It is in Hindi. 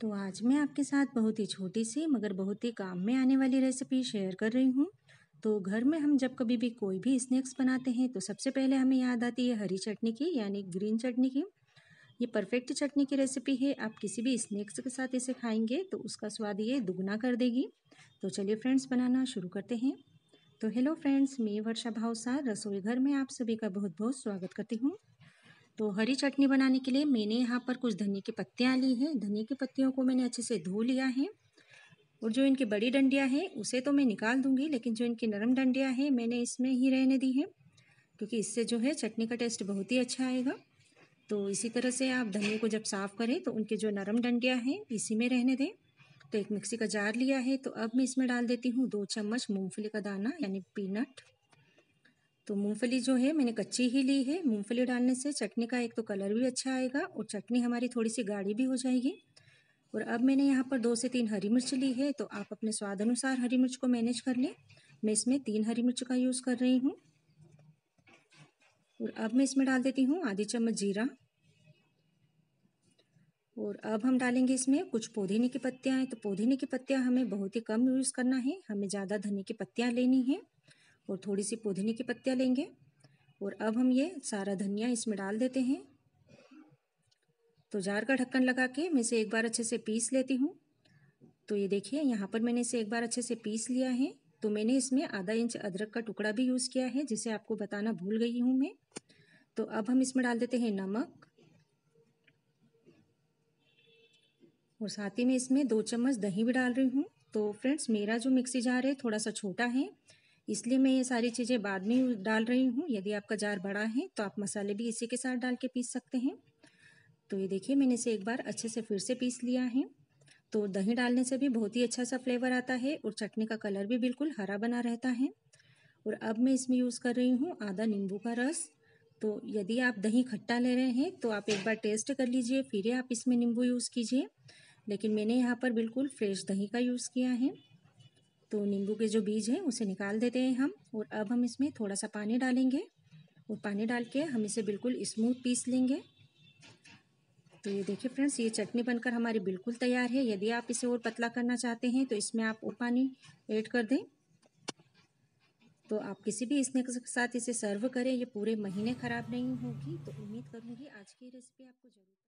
तो आज मैं आपके साथ बहुत ही छोटी सी मगर बहुत ही काम में आने वाली रेसिपी शेयर कर रही हूँ तो घर में हम जब कभी भी कोई भी स्नैक्स बनाते हैं तो सबसे पहले हमें याद आती है हरी चटनी की यानी ग्रीन चटनी की ये परफेक्ट चटनी की रेसिपी है आप किसी भी स्नैक्स के साथ इसे खाएंगे तो उसका स्वाद ये दुगना कर देगी तो चलिए फ्रेंड्स बनाना शुरू करते हैं तो हेलो फ्रेंड्स मैं वर्षा भावसार रसोई घर में आप सभी का बहुत बहुत स्वागत करती हूँ तो हरी चटनी बनाने के लिए मैंने यहाँ पर कुछ धनिए की पत्तियाँ ली हैं धनिए की पत्तियों को मैंने अच्छे से धो लिया है और जो इनकी बड़ी डंडियाँ हैं उसे तो मैं निकाल दूँगी लेकिन जो इनकी नरम डंडियाँ हैं मैंने इसमें ही रहने दी है क्योंकि इससे जो है चटनी का टेस्ट बहुत ही अच्छा आएगा तो इसी तरह से आप धनिया को जब साफ़ करें तो उनके जो नरम डंडियाँ हैं इसी में रहने दें तो एक मिक्सी का जार लिया है तो अब मैं इसमें डाल देती हूँ दो चम्मच मूँगफली का दाना यानी पीनट तो मूंगफली जो है मैंने कच्ची ही ली है मूंगफली डालने से चटनी का एक तो कलर भी अच्छा आएगा और चटनी हमारी थोड़ी सी गाढ़ी भी हो जाएगी और अब मैंने यहाँ पर दो से तीन हरी मिर्च ली है तो आप अपने स्वाद अनुसार हरी मिर्च को मैनेज कर लें मैं इसमें तीन हरी मिर्च का यूज़ कर रही हूँ और अब मैं इसमें डाल देती हूँ आधी चम्मच जीरा और अब हम डालेंगे इसमें कुछ पुदीने की पत्तियाँ हैं तो पुदीने की पत्तियाँ हमें बहुत ही कम यूज़ करना है हमें ज़्यादा धनी की पत्तियाँ लेनी है और थोड़ी सी पुदीने की पत्तियाँ लेंगे और अब हम ये सारा धनिया इसमें डाल देते हैं तो जार का ढक्कन लगा के मैं इसे एक बार अच्छे से पीस लेती हूँ तो ये देखिए यहाँ पर मैंने इसे एक बार अच्छे से पीस लिया है तो मैंने इसमें आधा इंच अदरक का टुकड़ा भी यूज़ किया है जिसे आपको बताना भूल गई हूँ मैं तो अब हम इसमें डाल देते हैं नमक और साथ ही में इसमें दो चम्मच दही भी डाल रही हूँ तो फ्रेंड्स मेरा जो मिक्सी जार है थोड़ा सा छोटा है इसलिए मैं ये सारी चीज़ें बाद में डाल रही हूँ यदि आपका जार बड़ा है तो आप मसाले भी इसी के साथ डाल के पीस सकते हैं तो ये देखिए मैंने इसे एक बार अच्छे से फिर से पीस लिया है तो दही डालने से भी बहुत ही अच्छा सा फ्लेवर आता है और चटनी का कलर भी बिल्कुल हरा बना रहता है और अब मैं इसमें यूज़ कर रही हूँ आधा नींबू का रस तो यदि आप दही खट्टा ले रहे हैं तो आप एक बार टेस्ट कर लीजिए फिर आप इसमें नींबू यूज़ कीजिए लेकिन मैंने यहाँ पर बिल्कुल फ्रेश दही का यूज़ किया है तो नींबू के जो बीज हैं उसे निकाल देते हैं हम और अब हम इसमें थोड़ा सा पानी डालेंगे और पानी डाल के हम इसे बिल्कुल स्मूथ पीस लेंगे तो ये देखिए फ्रेंड्स ये चटनी बनकर हमारी बिल्कुल तैयार है यदि आप इसे और पतला करना चाहते हैं तो इसमें आप और पानी ऐड कर दें तो आप किसी भी स्नैक के साथ इसे सर्व करें ये पूरे महीने ख़राब नहीं होगी तो उम्मीद करूँगी आज की रेसिपी आपको जरूर